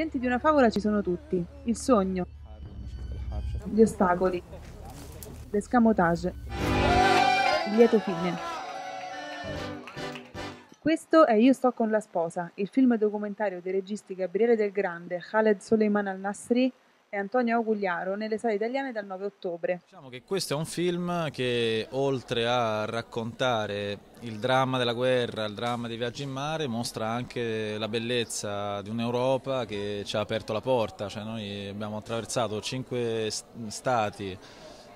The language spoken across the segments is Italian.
ingredienti di una favola ci sono tutti. Il sogno, gli ostacoli, l'escamotage, il lieto fine. Questo è Io sto con la sposa, il film documentario dei registi Gabriele Del Grande, Khaled Soleiman Al-Nasri, e Antonio Augugliaro nelle sale italiane dal 9 ottobre. Diciamo che questo è un film che oltre a raccontare il dramma della guerra, il dramma dei viaggi in mare, mostra anche la bellezza di un'Europa che ci ha aperto la porta, cioè noi abbiamo attraversato cinque stati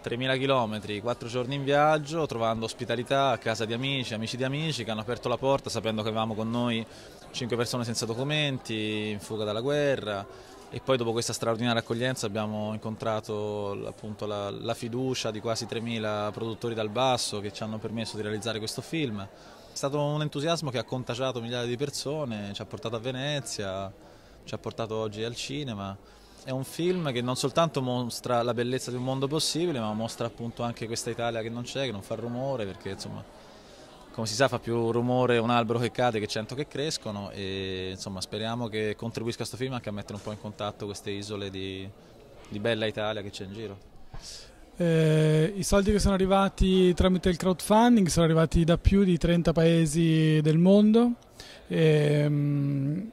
3.000 km, 4 giorni in viaggio, trovando ospitalità a casa di amici, amici di amici che hanno aperto la porta sapendo che avevamo con noi 5 persone senza documenti, in fuga dalla guerra, e poi dopo questa straordinaria accoglienza abbiamo incontrato appunto, la, la, fiducia di quasi 3.000 produttori dal basso che ci hanno permesso di realizzare questo film. È stato un entusiasmo che ha contagiato migliaia di persone, ci ha portato a Venezia, ci ha portato oggi al cinema. È un film che non soltanto mostra la bellezza di un mondo possibile, ma mostra appunto anche questa Italia che non c'è, che non fa rumore, perché insomma come si sa fa più rumore un albero che cade che cento che crescono e insomma speriamo che contribuisca questo film anche a mettere un po' in contatto queste isole di, di bella Italia che c'è in giro. Eh, I soldi che sono arrivati tramite il crowdfunding sono arrivati da più di 30 paesi del mondo. Ehm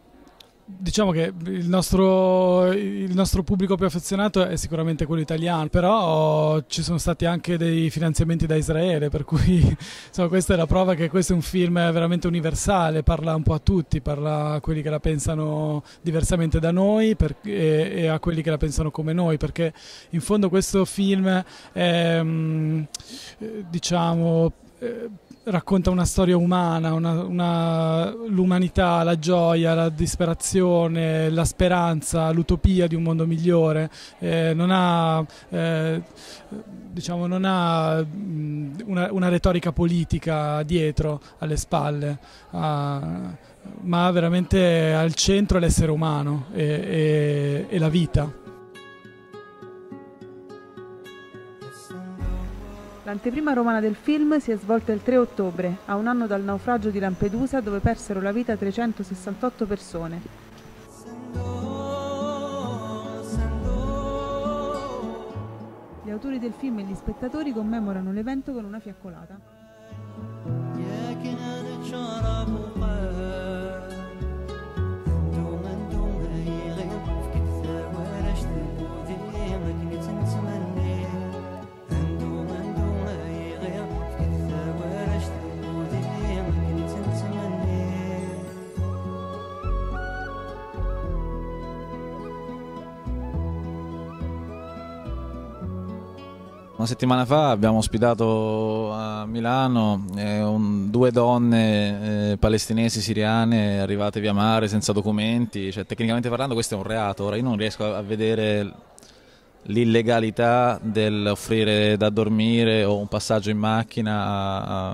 diciamo che il nostro, il nostro, pubblico più affezionato è sicuramente quello italiano, però ci sono stati anche dei finanziamenti da Israele, per cui insomma, questa è la prova che questo è un film veramente universale, parla un po' a tutti, parla a quelli che la pensano diversamente da noi per, e, e, a quelli che la pensano come noi, perché in fondo questo film è, mm, eh, diciamo... È, eh, racconta una storia umana, una, una, l'umanità, la gioia, la disperazione, la speranza, l'utopia di un mondo migliore, eh, non ha, eh, diciamo, non ha mm, una, una, retorica politica dietro alle spalle, ha, ma veramente al centro l'essere umano e, e, e la vita. L'anteprima romana del film si è svolta il 3 ottobre, a un anno dal naufragio di Lampedusa dove persero la vita 368 persone. Gli autori del film e gli spettatori commemorano l'evento con una fiaccolata. Una settimana fa abbiamo ospitato a Milano eh, un, due donne eh, palestinesi siriane arrivate via mare senza documenti, cioè, tecnicamente parlando questo è un reato, ora io non riesco a, a vedere l'illegalità dell'offrire da dormire o un passaggio in macchina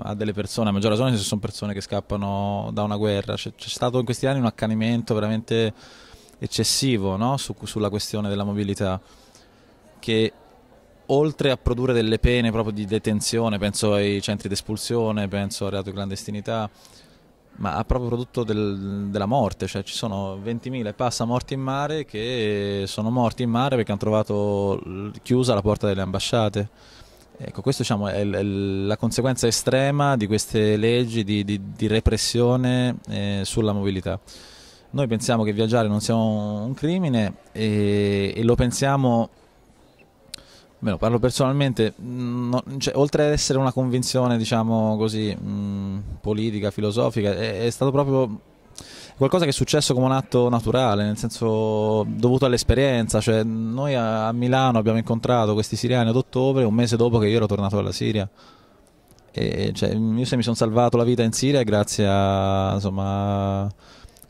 a, a delle persone, a maggior ragione se sono persone che scappano da una guerra, c'è, stato in questi anni un accanimento veramente eccessivo no? Su, sulla questione della mobilità che oltre a produrre delle pene proprio di detenzione, penso ai centri d'espulsione, penso al reato di clandestinità, ma ha proprio prodotto del, della morte, cioè ci sono 20.000 e passa morti in mare che sono morti in mare perché hanno trovato chiusa la porta delle ambasciate. Ecco, questa diciamo, è, la conseguenza estrema di queste leggi di, di, di repressione eh, sulla mobilità. Noi pensiamo che viaggiare non sia un, un crimine e, e lo pensiamo Me lo parlo personalmente, mm, no, cioè, oltre ad essere una convinzione, diciamo così, mh, mm, politica, filosofica, è, è, stato proprio qualcosa che è successo come un atto naturale, nel senso dovuto all'esperienza. Cioè, noi a, a Milano abbiamo incontrato questi siriani ad ottobre, un mese dopo che io ero tornato dalla Siria. E, cioè, io se mi sono salvato la vita in Siria è grazie a, insomma,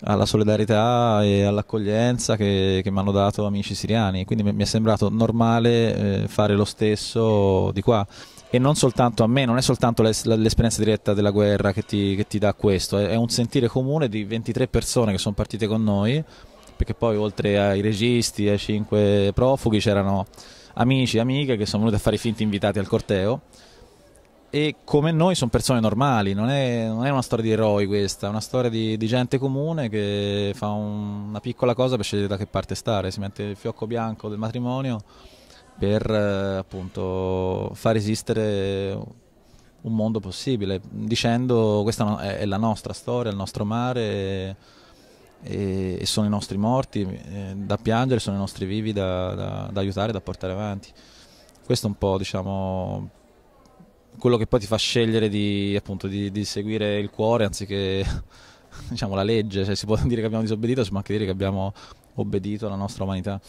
alla solidarietà e all'accoglienza che, che mi hanno dato amici siriani. Quindi mi è sembrato normale eh, fare lo stesso di qua. E non soltanto a me, non è soltanto l'esperienza diretta della guerra che ti, che ti dà questo, è, un sentire comune di 23 persone che sono partite con noi, perché poi oltre ai registi, ai cinque profughi c'erano amici e amiche che sono venuti a fare i finti invitati al corteo e come noi sono persone normali, non è, non è, una storia di eroi questa, è una storia di, di gente comune che fa un, una piccola cosa per scegliere da che parte stare, si mette il fiocco bianco del matrimonio per eh, appunto far esistere un mondo possibile, dicendo questa è, è la nostra storia, il nostro mare. E, e, sono i nostri morti eh, da piangere, sono i nostri vivi da, da, da aiutare, da portare avanti. Questo è un po' diciamo quello che poi ti fa scegliere di, appunto, di, di seguire il cuore anziché diciamo, la legge, cioè, si può dire che abbiamo disobbedito, si può anche dire che abbiamo obbedito alla nostra umanità.